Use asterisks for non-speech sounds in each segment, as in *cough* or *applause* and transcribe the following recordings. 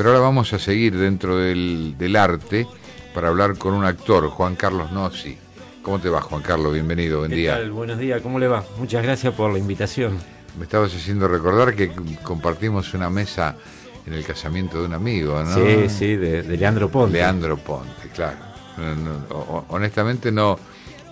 Pero ahora vamos a seguir dentro del, arte para hablar con un actor, Juan Carlos Nozzi. ¿Cómo te va, Juan Carlos? Bienvenido, buen día. Buenos días, ¿cómo le va? Muchas gracias por la invitación. Me estabas haciendo recordar que compartimos una mesa en el casamiento de un amigo, ¿no? Sí, sí, de, Leandro Ponte. Leandro Ponte, claro. honestamente no,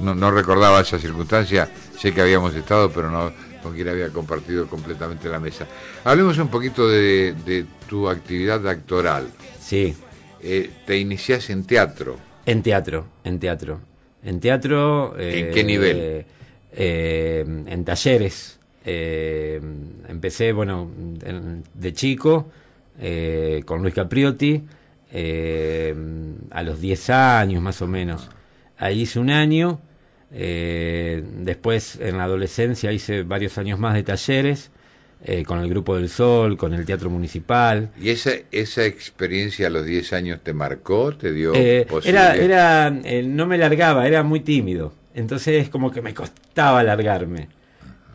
no recordaba esa circunstancia, sé que habíamos estado, pero no, con quien había compartido completamente la mesa. Hablemos un poquito de, tu actividad actoral. Sí. Eh, te iniciás en teatro. En teatro, en teatro. En teatro. ¿En eh, qué nivel? Eh, en talleres. empecé, bueno, de chico, con Luis Capriotti, a los 10 años más o menos. Ahí hice un año eh, después, en la adolescencia, hice varios años más de talleres eh, con el Grupo del Sol, con el Teatro Municipal. ¿Y esa, esa experiencia a los 10 años te marcó? ¿Te dio eh, Era, era eh, No me largaba, era muy tímido. Entonces, como que me costaba largarme.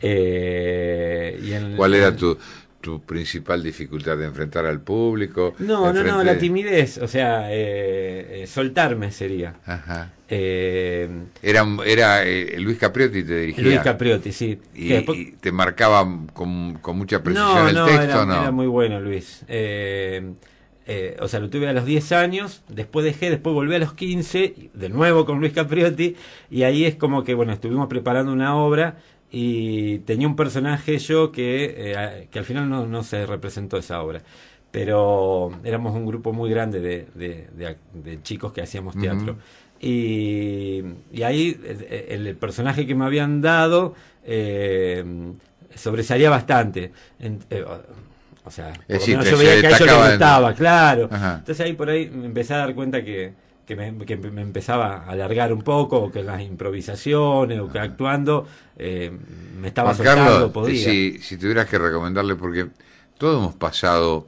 Eh, y ¿Cuál era tu, tu principal dificultad de enfrentar al público? No, no, no, la timidez, o sea, eh, eh, soltarme sería. Ajá. Eh, era era Luis Capriotti te dirigía. Luis Capriotti, sí. Y, te marcaba con, mucha precisión el texto, era, ¿no? Era muy bueno, Luis. o sea, lo tuve a los 10 años, después dejé, después volví a los 15, de nuevo con Luis Capriotti, y ahí es como que, bueno, estuvimos preparando una obra y tenía un personaje yo que, eh, que al final no, se representó esa obra. Pero éramos un grupo muy grande de, chicos que hacíamos teatro. Y, y, ahí el, personaje que me habían dado eh, sobresalía bastante. En, eh, o sea, yo veía que a ellos les gustaba, claro. Entonces ahí por ahí empecé a dar cuenta que, que me, empezaba a alargar un poco, o que las improvisaciones, o que actuando, eh, me estaba Juan podía. Si, tuvieras que recomendarle, porque todos hemos pasado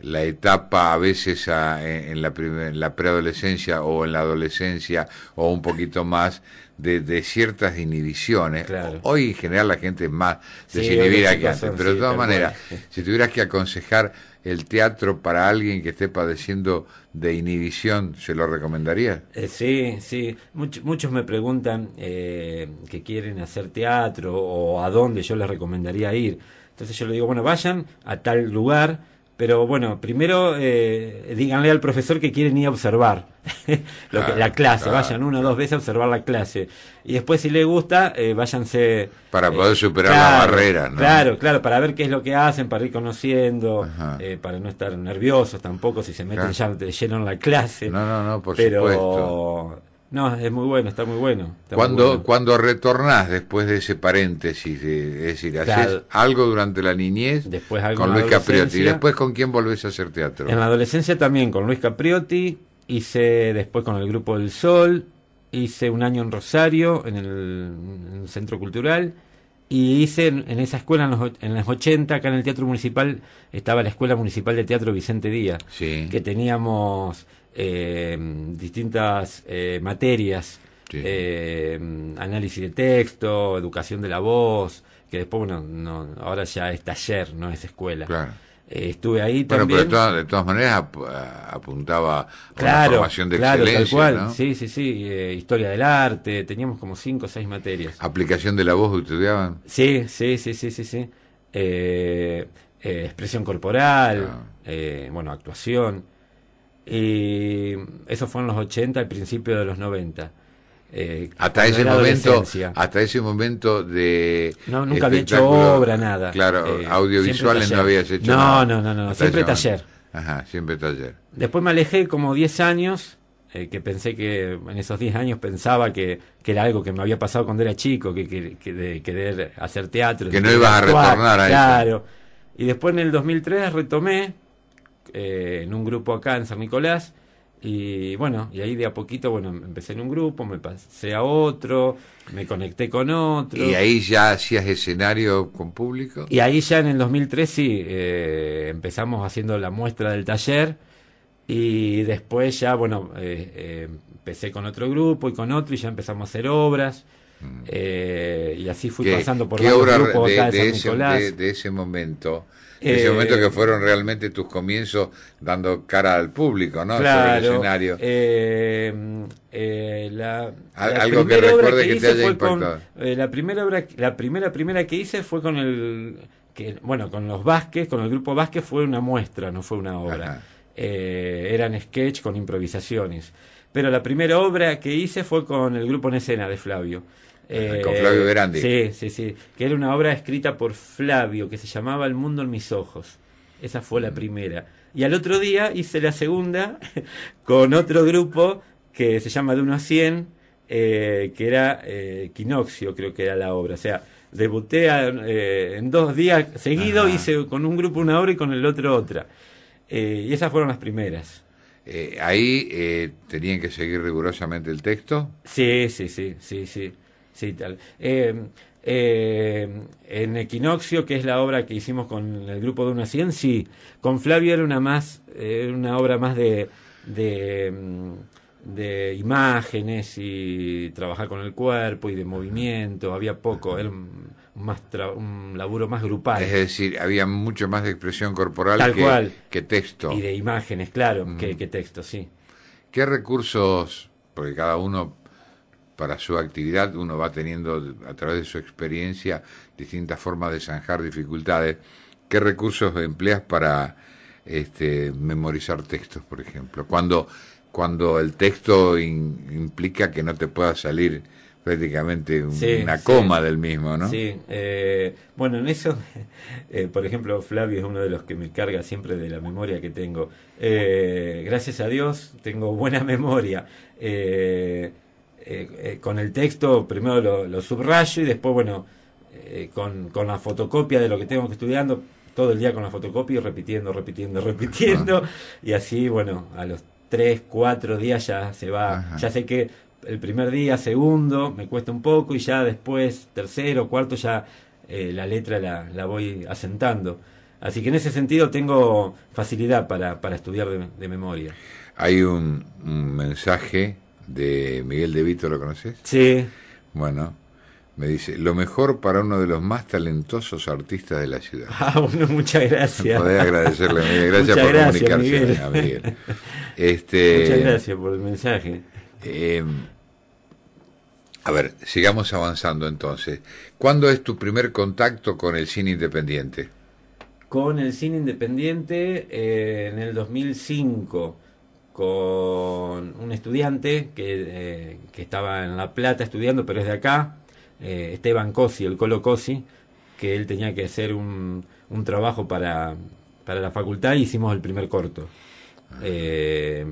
la etapa a veces en, la en la preadolescencia o en la adolescencia o un poquito más de, ciertas inhibiciones. Hoy en general la gente es más desinhibida que antes, pero de todas maneras, si tuvieras que aconsejar el teatro para alguien que esté padeciendo de inhibición, ¿se lo recomendaría? Eh, sí, sí. muchos me preguntan eh, que quieren hacer teatro o a dónde yo les recomendaría ir. Entonces yo les digo, bueno, vayan a tal lugar pero bueno, primero eh, díganle al profesor que quieren ir a observar *laughs* lo la clase, vayan una o dos veces a observar la clase. Y después si les gusta, eh, váyanse... Para poder eh, superar la barrera, ¿no? Claro, claro, para ver qué es lo que hacen, para ir conociendo, para no estar nerviosos tampoco, si se meten ya lleno en la clase. No, no, no, por no, es muy bueno, está muy bueno. cuando, cuando retornás después de ese paréntesis, es decir, haces algo durante la niñez después con Luis Capriotti. ¿Y después con quién volvés a hacer teatro? En la adolescencia también con Luis Capriotti, hice después con el Grupo del Sol, hice un año en Rosario, en el, Centro Cultural, y hice en, esa escuela en los, en los 80, acá en el Teatro Municipal, estaba la Escuela Municipal de Teatro Vicente Díaz, que teníamos eh, distintas eh, materias, eh, análisis de texto, educación de la voz, que después, bueno, no, ahora ya es taller, no es escuela. estuve ahí también. Pero de, todas, maneras apuntaba a claro, una formación de excelencia, Sí, sí, sí. historia del arte, teníamos como cinco o seis materias. ¿Aplicación de la voz estudiaban? Sí, sí, sí, sí, sí. sí. expresión corporal, ah. bueno, actuación. Y eso fue en los 80, al principio de los 90. Eh, hasta ese momento hasta ese momento de no nunca había hecho obra nada claro eh, audiovisuales no habías hecho no nada. no no no siempre taller ajá siempre taller después me alejé como 10 años eh, que pensé que en esos 10 años pensaba que, era algo que me había pasado cuando era chico que, querer hacer teatro que no ibas a retornar a claro y después en el 2003 retomé eh, en un grupo acá en San Nicolás. Y bueno, y ahí de a poquito, bueno, empecé en un grupo, me pasé a otro, me conecté con otro. ¿Y ahí ya hacías escenario con público? Y ahí ya en el 2003 sí, eh, empezamos haciendo la muestra del taller y después ya, bueno, eh, empecé con otro grupo y con otro y ya empezamos a hacer obras. Mm. y así fui pasando por ¿qué grupos acá de, de ese momento ese eh, momento que fueron realmente tus comienzos dando cara al público, ¿no? Claro, escenario. Eh, eh, la, algo que recuerde que, te haya impactado. la primera obra, la primera primera que hice fue con el bueno, con los Vázquez, con el grupo Vázquez fue una muestra, no fue una obra. eran sketch con improvisaciones. Pero la primera obra que hice fue con el grupo en escena de Flavio. Eh, con Flavio Grande. Sí, sí, sí. Que era una obra escrita por Flavio, que se llamaba El mundo en mis ojos. Esa fue la mm. primera. Y al otro día hice la segunda *laughs* con otro grupo que se llama De 1 a 100, eh, que era eh, Quinoxio, creo que era la obra. O sea, debuté eh, en dos días seguidos hice con un grupo una obra y con el otro otra. y esas fueron las primeras. ahí tenían que seguir rigurosamente el texto. Sí, sí, sí, sí, sí. Sí, tal. Eh, eh, en Equinoccio, que es la obra que hicimos con el grupo de Una ciencia, sí, con Flavio era una, más, eh, una obra más de, mm, de, imágenes y trabajar con el cuerpo y de movimiento, había poco, era un, más un laburo más grupal. Es decir, había mucho más de expresión corporal que, texto. Y de imágenes, claro, que, mm. que texto, sí. ¿Qué recursos, porque cada uno para su actividad, uno va teniendo a través de su experiencia distintas formas de zanjar dificultades. ¿Qué recursos empleas para este, memorizar textos, por ejemplo? Cuando, cuando el texto implica que no te pueda salir prácticamente una coma del mismo, ¿no? Sí, eh, bueno, en eso, *laughs* eh, por ejemplo, Flavio es uno de los que me carga siempre de la memoria que tengo. Eh, gracias a Dios tengo buena *laughs* memoria. Eh, eh, eh, con el texto primero lo, subrayo y después, bueno, eh, con, la fotocopia de lo que tengo que estudiando, todo el día con la fotocopia y repitiendo, repitiendo, *laughs* repitiendo. Y así, bueno, a los tres, cuatro días ya se va. Ya sé que el primer día, segundo, me cuesta un poco y ya después, tercero, cuarto, ya la letra la, la, voy asentando. Así que en ese sentido tengo facilidad para, estudiar de, memoria. Hay un, un mensaje de Miguel De Vito, ¿lo conoces? Sí. Bueno, me dice, lo mejor para uno de los más talentosos artistas de la ciudad. *laughs* Ah, bueno, muchas gracias. Podés agradecerle, Miguel. Gracias por gracias, comunicarse Miguel. *laughs* Este, muchas gracias por el mensaje. Em, a ver, sigamos avanzando entonces. ¿Cuándo es tu primer contacto con el cine independiente? Con el cine independiente eh, en el 2005 con un estudiante eh, que, estaba en La Plata estudiando, pero es de acá, eh, Esteban Cosi, el Colo Cosi, que él tenía que hacer un, un trabajo para, la facultad y hicimos el primer corto. Ah. Eh,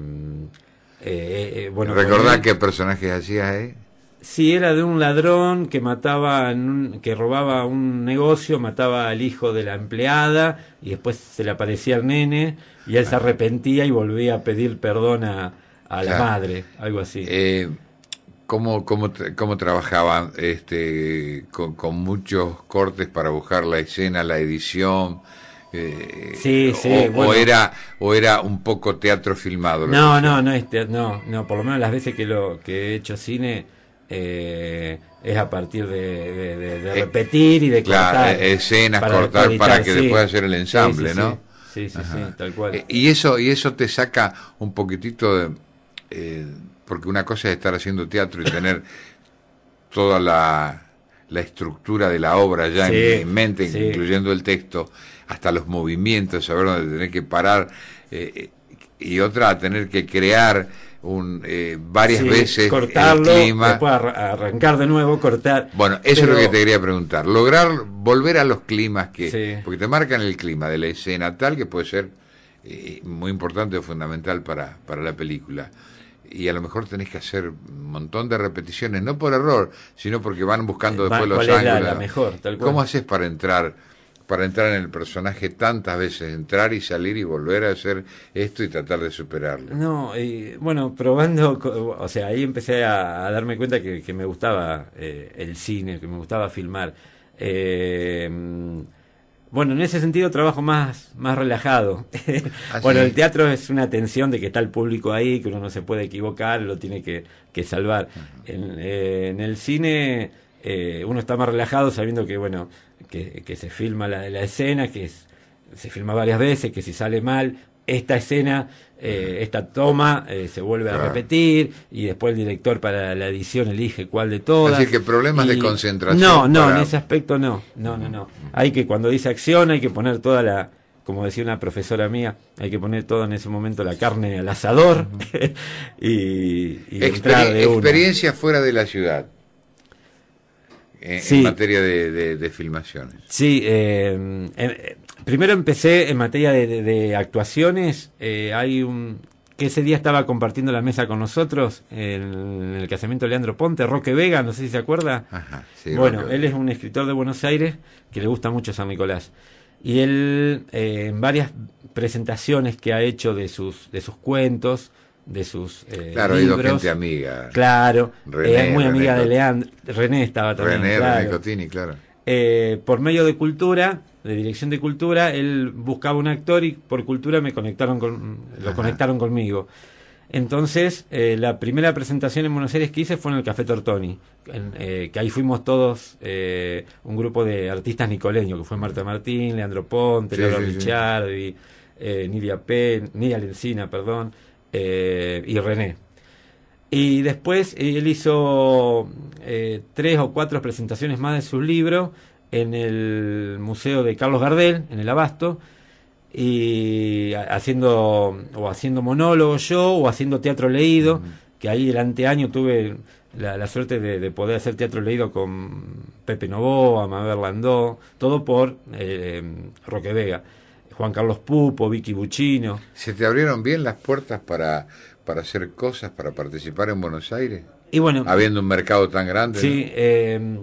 eh, bueno, ¿Recordás qué personaje hacía eh Sí, era de un ladrón que mataba, que robaba un negocio, mataba al hijo de la empleada y después se le aparecía el nene y él se arrepentía y volvía a pedir perdón a, la madre, algo así. Eh, ¿cómo, cómo, ¿Cómo trabajaban este, con, muchos cortes para buscar la escena, la edición? Eh, sí, sí, o, era o era un poco teatro filmado. No, no, no, este, no, no, por lo menos las veces que lo que he hecho cine eh, es a partir de, eh, repetir y de cortar. Eh, escenas, cortar para que después hacer el ensamble, ¿no? Sí, sí, sí, tal cual. Y eso, y eso te saca un poquitito de... porque una cosa es estar haciendo teatro y tener *coughs* toda la, estructura de la obra ya en, mente, incluyendo el texto, hasta los movimientos, saber dónde tener que parar, y otra, tener que crear un, eh, varias veces el clima. arrancar de nuevo, cortar. Bueno, eso es lo que te quería preguntar. Lograr volver a los climas que. Porque te marcan el clima de la escena tal que puede ser eh, muy importante o fundamental para, para la película. Y a lo mejor tenés que hacer un montón de repeticiones, no por error, sino porque van buscando eh, después los ángulos. ¿Cómo haces para entrar? para entrar en el personaje tantas veces, entrar y salir y volver a hacer esto y tratar de superarlo. No, y bueno, probando, o sea, ahí empecé a, darme cuenta que, me gustaba eh, el cine, que me gustaba filmar. Eh, bueno, en ese sentido trabajo más, más relajado. *laughs* Ah, bueno, el teatro es una tensión de que está el público ahí, que uno no se puede equivocar, lo tiene que, salvar. Eh, en, el cine eh, uno está más relajado sabiendo que, bueno, que, se filma la, la, escena, que se filma varias veces, que si sale mal, esta escena, eh, esta toma eh, se vuelve a ah. repetir y después el director para la edición elige cuál de todas. Así que problemas de concentración. No, no, en ese aspecto no, no, no, no. Hay que cuando dice acción hay que poner toda la, como decía una profesora mía, hay que poner todo en ese momento la carne al asador *laughs* y, experiencia fuera de la ciudad en, materia de, de, filmaciones. Sí, eh, em, eh, primero empecé en materia de, actuaciones. Eh, hay un que ese día estaba compartiendo la mesa con nosotros en el casamiento de Leandro Ponte, Roque Vega, no sé si se acuerda. Ajá, sí, bueno, él es un escritor de Buenos Aires que le gusta mucho San Nicolás. Y él en varias presentaciones que ha hecho de sus, de sus cuentos, de sus eh, claro, libros. Claro, gente amiga. René, muy amiga de Leandro. René estaba también. René, claro. René Cotini, claro. Eh, por medio de cultura, de dirección de cultura, él buscaba un actor y por cultura me conectaron con, lo conectaron conmigo. Entonces, eh, la primera presentación en Buenos Aires que hice fue en el Café Tortoni, eh, que ahí fuimos todos, un grupo de artistas nicoleños, que fue Marta Martín, Leandro Ponte, Laura Nidia P, Nidia Lencina, perdón, eh, y René. Y después él hizo eh, tres o cuatro presentaciones más de sus libros en el Museo de Carlos Gardel, en el Abasto, y haciendo o haciendo monólogos yo o haciendo teatro leído, que ahí el anteaño tuve la, suerte de, poder hacer teatro leído con Pepe Novoa, Mabel Landó, todo por eh, Roque Vega. Juan Carlos Pupo, Vicky Buchino. ¿Se te abrieron bien las puertas para, para hacer cosas, para participar en Buenos Aires? Y bueno, Habiendo un mercado tan grande. Sí, em,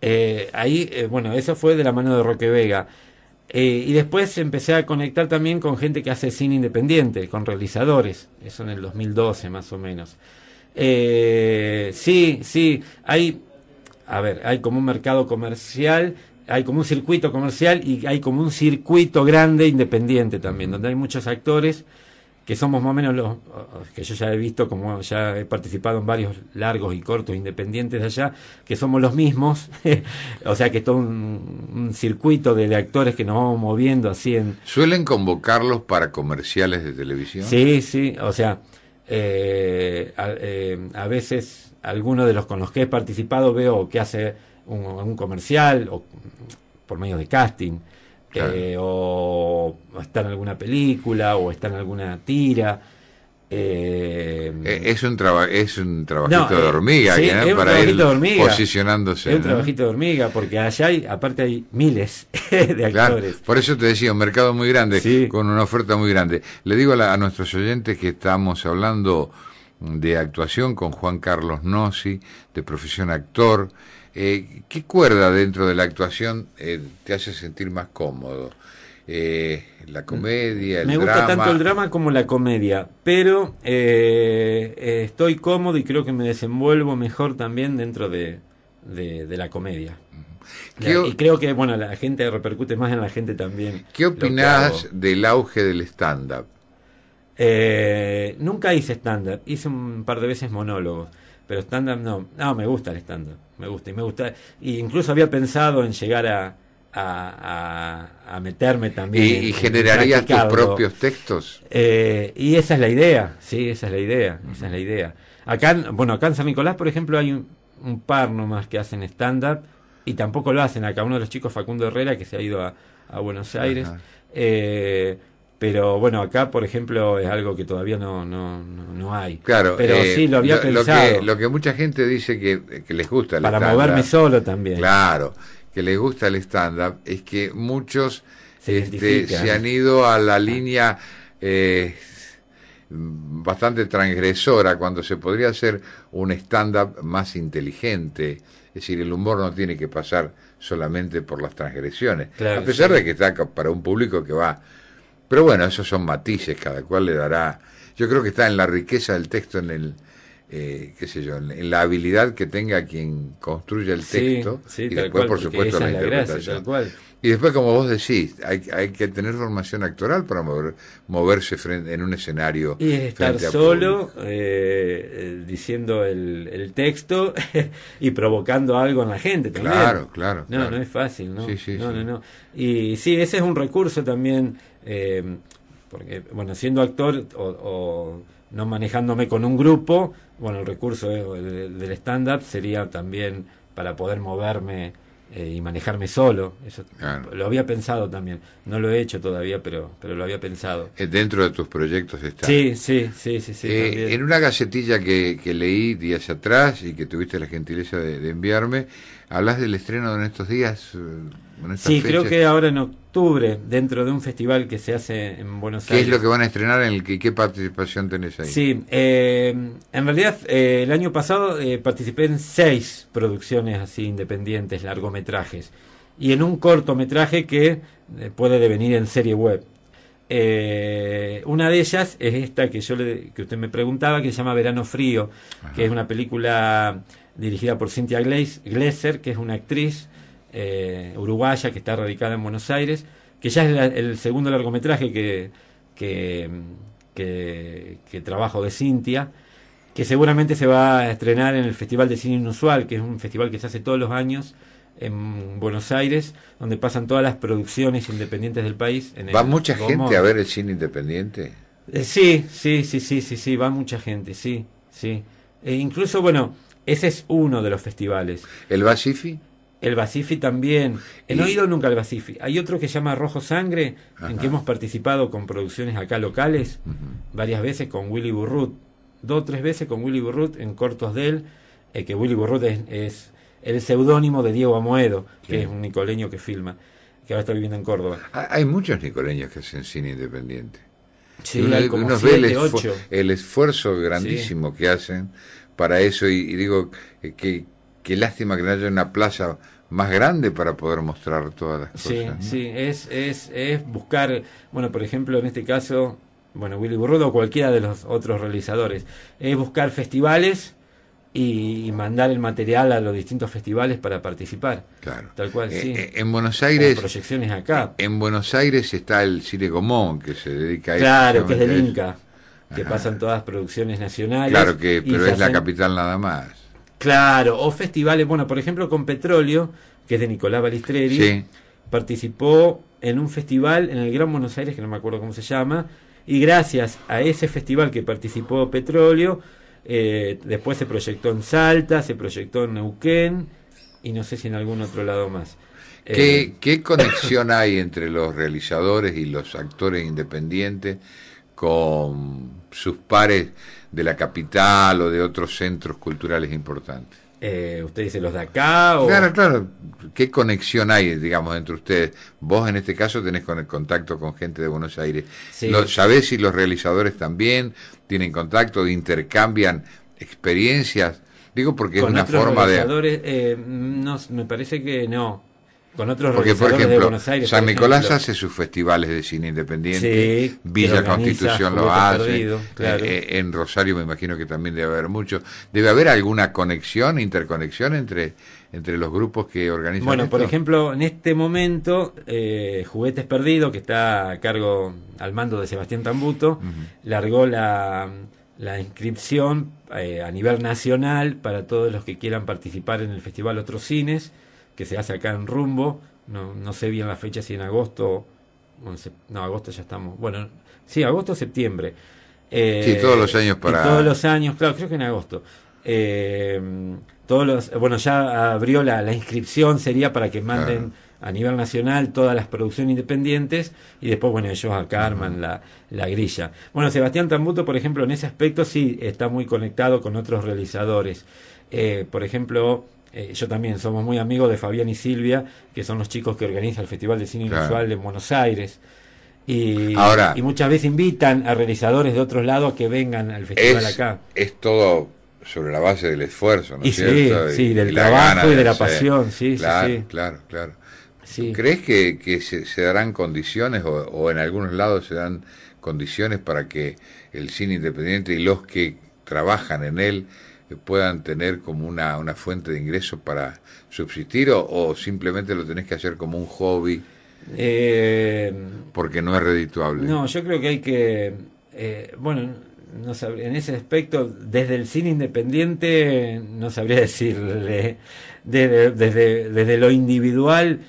eh, ahí, eh, bueno, eso fue de la mano de Roque Vega. Eh, y después empecé a conectar también con gente que hace cine independiente, con realizadores, eso en el 2012 más o menos. sí, sí, hay, a ver, hay como un mercado comercial hay como un circuito comercial y hay como un circuito grande independiente también, donde hay muchos actores que somos más o menos los que yo ya he visto, como ya he participado en varios largos y cortos independientes allá, que somos los mismos, *laughs* o sea que es todo un, circuito de, actores que nos vamos moviendo así en... ¿Suelen convocarlos para comerciales de televisión? Sí, sí, o sea, eh, a, eh, a veces algunos de los con los que he participado veo que hace un, comercial o por medio de casting. Eh, o está en alguna película o está en alguna tira. Eh, es un trabajo es un trabajito de hormiga para posicionándose. Es un trabajito de hormiga porque allá hay, aparte hay miles *laughs* de actores. por eso te decía, un mercado muy grande con una oferta muy grande. Le digo a, a, nuestros oyentes que estamos hablando de actuación con Juan Carlos Nossi, de profesión actor. Eh, ¿Qué cuerda dentro de la actuación eh, te hace sentir más cómodo? Eh, la comedia, Me gusta tanto el drama como la comedia, pero estoy cómodo y creo que me desenvuelvo mejor también dentro de, la comedia. y creo que bueno, la gente repercute más en la gente también. ¿Qué opinas del auge del stand-up? nunca hice stand-up, hice un par de veces monólogos, pero stand-up no. No, me gusta el stand-up me gusta. Y me gusta. incluso había pensado en llegar a, meterme también. ¿Y, generaría generarías tus propios textos? Eh, y esa es la idea, sí, esa es la idea, esa es la idea. Acá, bueno, acá en San Nicolás, por ejemplo, hay un, par nomás que hacen estándar y tampoco lo hacen acá. Uno de los chicos, Facundo Herrera, que se ha ido a, Buenos Aires, eh, pero bueno, acá, por ejemplo, es algo que todavía no, no, no, hay. Claro, pero eh, sí lo había pensado. Lo que, mucha gente dice que, les gusta el stand -up, moverme solo también. Claro, que les gusta el stand-up es que muchos se, este, han ido a la línea eh, bastante transgresora cuando se podría hacer un stand-up más inteligente. Es decir, el humor no tiene que pasar solamente por las transgresiones. a pesar de que está para un público que va pero bueno, esos son matices, cada cual le dará. Yo creo que está en la riqueza del texto, en el, eh, qué sé yo, en la habilidad que tenga quien construya el texto y después, por supuesto, la, interpretación. y después, como vos decís, hay, que tener formación actoral para moverse en un escenario. Y estar solo eh, eh, diciendo el, texto *laughs* y provocando algo en la gente también. Claro, claro. No, no es fácil, ¿no? Sí, no, no, no. Y sí, ese es un recurso también eh, porque, bueno, siendo actor o, no manejándome con un grupo, bueno, el recurso del, stand-up sería también para poder moverme eh, y manejarme solo. Eso lo había pensado también. No lo he hecho todavía, pero, pero lo había pensado. Eh, dentro de tus proyectos está. Sí, sí, sí, sí. en una gacetilla que, leí días atrás y que tuviste la gentileza de enviarme, Hablas del estreno en estos días. Eh, sí, creo que ahora en octubre, dentro de un festival que se hace en Buenos Aires. ¿Qué es lo que van a estrenar? En el ¿Qué participación tenés ahí? Sí, eh, en realidad eh, el año pasado participé en seis producciones así independientes, largometrajes, y en un cortometraje que puede devenir en serie web. una de ellas es esta que yo que usted me preguntaba, que se llama Verano Frío, que es una película dirigida por Cynthia Glesser, que es una actriz eh, uruguaya que está radicada en Buenos Aires, que ya es el segundo largometraje que, que, trabajo de Cintia, que seguramente se va a estrenar en el Festival de Cine Inusual, que es un festival que se hace todos los años en Buenos Aires, donde pasan todas las producciones independientes del país. En ¿Va mucha gente a ver el cine independiente? sí, eh, sí, sí, sí, sí, sí, va mucha gente, sí, sí. E incluso, bueno, ese es uno de los festivales. ¿El Basifi? El Basifi también. He ido nunca al Basifi. Hay otro que se llama Rojo Sangre, en que hemos participado con producciones acá locales, varias veces con Willy Burrut. Dos o tres veces con Willy Burrut en cortos de él, eh, que Willy Burrut es, el seudónimo de Diego Amoedo, que es un nicoleño que filma, que ahora está viviendo en Córdoba. Ah, hay muchos nicoleños que hacen cine independiente. Sí, uno, como el, esfuerzo grandísimo que hacen para eso y, digo eh, que qué lástima que no haya una plaza más grande para poder mostrar todas las cosas. Sí, Sí, es, buscar, bueno, por ejemplo, en este caso, bueno, Willy Burrudo o cualquiera de los otros realizadores, es buscar festivales y, mandar el material a los distintos festivales para participar. Claro. Tal cual, eh, sí. Eh, en Buenos Aires. proyecciones acá. En Buenos Aires está el Cine Gomón que se dedica a eso. Claro, que es del Inca que pasan todas las producciones nacionales. Claro que, pero es la capital nada más. Claro, o festivales, bueno, por ejemplo con Petróleo, que es de Nicolás Balistreri, participó en un festival en el Gran Buenos Aires, que no me acuerdo cómo se llama, y gracias a ese festival que participó Petróleo, eh, después se proyectó en Salta, se proyectó en Neuquén y no sé si en algún otro lado más. ¿qué eh, conexión hay entre los realizadores y los actores independientes? con sus pares de la capital o de otros centros culturales importantes. Eh, ¿Usted dice los de acá? O... Claro, claro. ¿Qué conexión hay, digamos, entre ustedes? Vos en este caso tenés con el contacto con gente de Buenos Aires. ¿Sabés si los realizadores también tienen contacto, intercambian experiencias? Digo porque es una forma de... Eh, no, me parece que no otros Porque, por ejemplo, San Nicolás hace sus festivales de cine independiente, Villa Constitución lo hace, eh, eh, en Rosario me imagino que también debe haber mucho. Debe haber alguna conexión, interconexión entre, entre los grupos que organizan. Bueno, por ejemplo, en este momento, eh, Juguetes Perdidos, que está a cargo al mando de Sebastián Tambuto, largó la, la inscripción eh, a nivel nacional para todos los que quieran participar en el Festival Otros Cines que se hace acá en Rumbo. No, sé bien la fecha si en agosto. no, agosto ya estamos. Bueno, sí, agosto, septiembre. sí, eh, todos los años para. Todos los años, claro, creo que en agosto. Eh, todos los, bueno, ya abrió la, inscripción, sería para que manden a nivel nacional todas las producciones independientes y después, bueno, ellos acá arman la, grilla. Bueno, Sebastián Tambuto, por ejemplo, en ese aspecto sí está muy conectado con otros realizadores. Eh, por ejemplo, eh, yo también somos muy amigos de Fabián y Silvia, que son los chicos que organizan el Festival de Cine Inusual en Buenos Aires. Y, Ahora, y muchas veces invitan a realizadores de otros lados que vengan al festival acá. Es todo sobre la base del esfuerzo, ¿no es cierto? Sí, del trabajo y de, la pasión, ¿Crees que, se, darán condiciones o en algunos lados se dan condiciones para que el cine independiente y los que trabajan en él puedan tener como una, una fuente de ingreso para subsistir o, simplemente lo tenés que hacer como un hobby eh, porque no es redituable? No, yo creo que hay que, eh, bueno, no en ese aspecto, desde el cine independiente, no sabría *laughs* decirle, desde, desde, desde lo individual,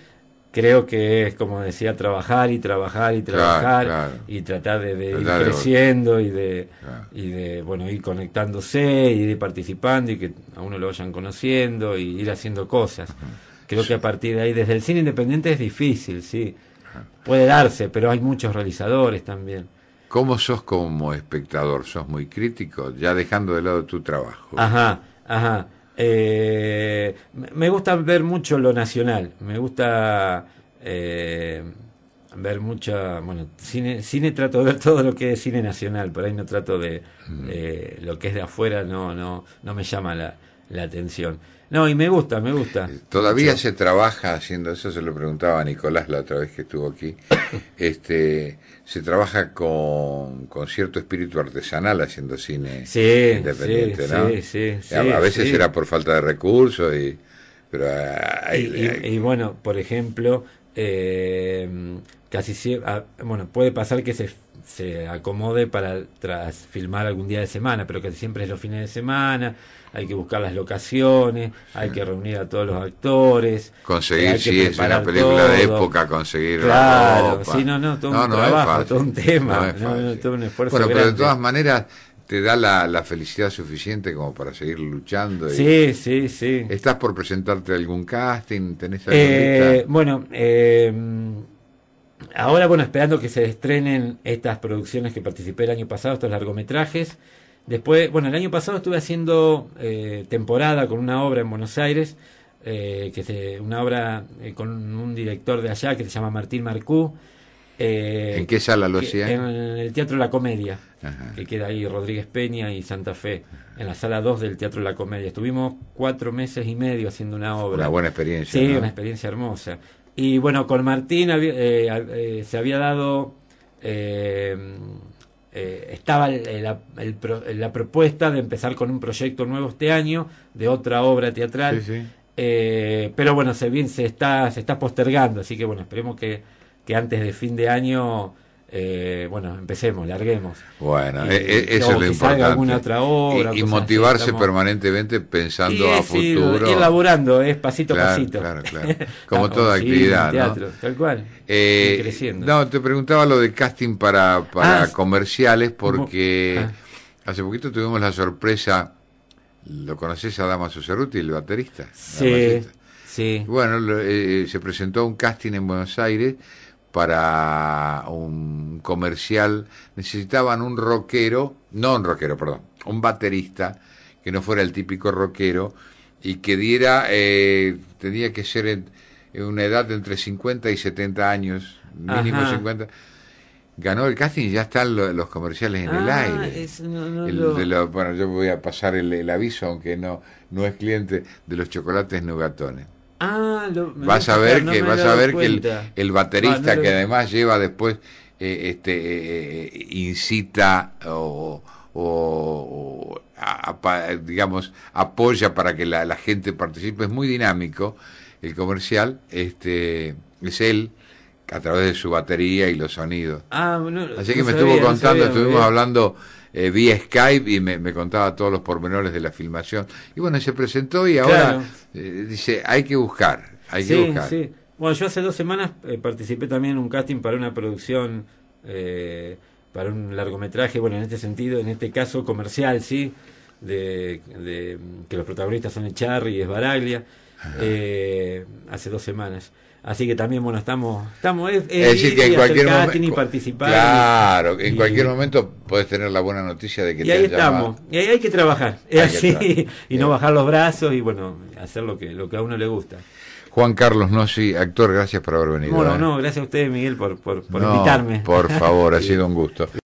creo que es, como decía, trabajar y trabajar y trabajar y tratar de, ir creciendo y de, de, bueno, ir conectándose y de ir participando y que a uno lo vayan conociendo y ir haciendo cosas. Creo que a partir de ahí, desde el cine independiente es difícil, sí. Puede darse, pero hay muchos realizadores también. ¿Cómo sos como espectador? ¿Sos muy crítico? Ya dejando de lado tu trabajo. Ajá, ajá. Eh, me gusta ver mucho lo nacional, me gusta eh, ver mucha, bueno, cine, cine trato de ver todo lo que es cine nacional, por ahí no trato de mm. eh, lo que es de afuera, no, no, no me llama la, la atención. No, y me gusta, me gusta. Eh, todavía se trabaja haciendo eso, se lo preguntaba a Nicolás la otra vez que estuvo aquí. *coughs* este Se trabaja con, cierto espíritu artesanal haciendo cine independiente, ¿no? Sí, sí, a, a veces era por falta de recursos, y, pero y, bueno, por ejemplo, eh, casi siempre, ah, bueno, puede pasar que se se acomode para tras filmar algún día de semana, pero que siempre es los fines de semana, hay que buscar las locaciones, hay que reunir a todos los actores. Conseguir, si es una película de época, conseguir claro, Sí, no, no, todo un todo un tema, no todo un esfuerzo Bueno, pero de todas maneras te da la, felicidad suficiente como para seguir luchando. sí, sí, sí. ¿Estás por presentarte algún casting? ¿Tenés algún eh, Bueno, eh Ahora, bueno, esperando que se estrenen estas producciones que participé el año pasado, estos largometrajes. Después, bueno, el año pasado estuve haciendo eh, temporada con una obra en Buenos Aires, eh, que una obra eh, con un director de allá que se llama Martín Marcú. ¿En qué sala lo hacía? En el Teatro La Comedia, que queda ahí Rodríguez Peña y Santa Fe, en la sala 2 del Teatro La Comedia. Estuvimos cuatro meses y medio haciendo una obra. Una buena experiencia. Sí, una experiencia hermosa. Y bueno, con Martín eh, eh, se había dado... Eh, estaba la, propuesta de empezar con un proyecto nuevo este año de otra obra teatral. pero bueno, se, bien, se, está, se está postergando, así que bueno, esperemos que, que antes de fin de año eh, bueno, empecemos, larguemos. Bueno, e, e, eso es lo importante. y, motivarse permanentemente pensando a futuro. Y elaborando, es ¿eh? pasito a pasito. Claro, *laughs* Como toda actividad. tal cual. Eh, no, te preguntaba lo de casting para, para ah, comerciales porque ah. hace poquito tuvimos la sorpresa. ¿Lo conoces a Dama Cerruti, el baterista? Sí. Bueno, se presentó un casting en Buenos Aires para un comercial, necesitaban un rockero, no un rockero, perdón, un baterista que no fuera el típico rockero y que diera, eh, tenía que ser en, una edad de entre 50 y 70 años, mínimo 50. Ganó el casting y ya están los comerciales en el ah, aire. bueno, yo voy a pasar el, el, aviso, aunque no, no es cliente de los chocolates nugatones. Ah, vas a ver que, vas a ver que el, baterista ah, que además lleva después eh, este eh, incita o, o digamos apoya para que la, gente participe es muy dinámico el comercial este es él a través de su batería y los sonidos ah, así que me estuvo contando estuvimos hablando eh, vía Skype y me, contaba todos los pormenores de la filmación. Y bueno, se presentó y ahora eh, dice, hay que buscar, hay que buscar. Sí. Bueno, yo hace dos semanas eh, participé también en un casting para una producción, eh, para un largometraje, bueno, en este sentido, en este caso comercial, sí, de, de que los protagonistas son Echarri y Esbaraglia, hace dos semanas. Así que también, bueno, estamos. estamos es, decir, que en cualquier momento. participar claro, en cualquier momento puedes tener la buena noticia de que y ahí estamos. Y ahí hay que trabajar. Es así. Y no bajar los brazos y, bueno, hacer lo que, lo que a uno le gusta. Juan Carlos Nossi, actor, gracias por haber venido. Bueno, ¿eh? no, gracias a ustedes, Miguel, por, por, invitarme. Por favor, ha *laughs* sido un gusto.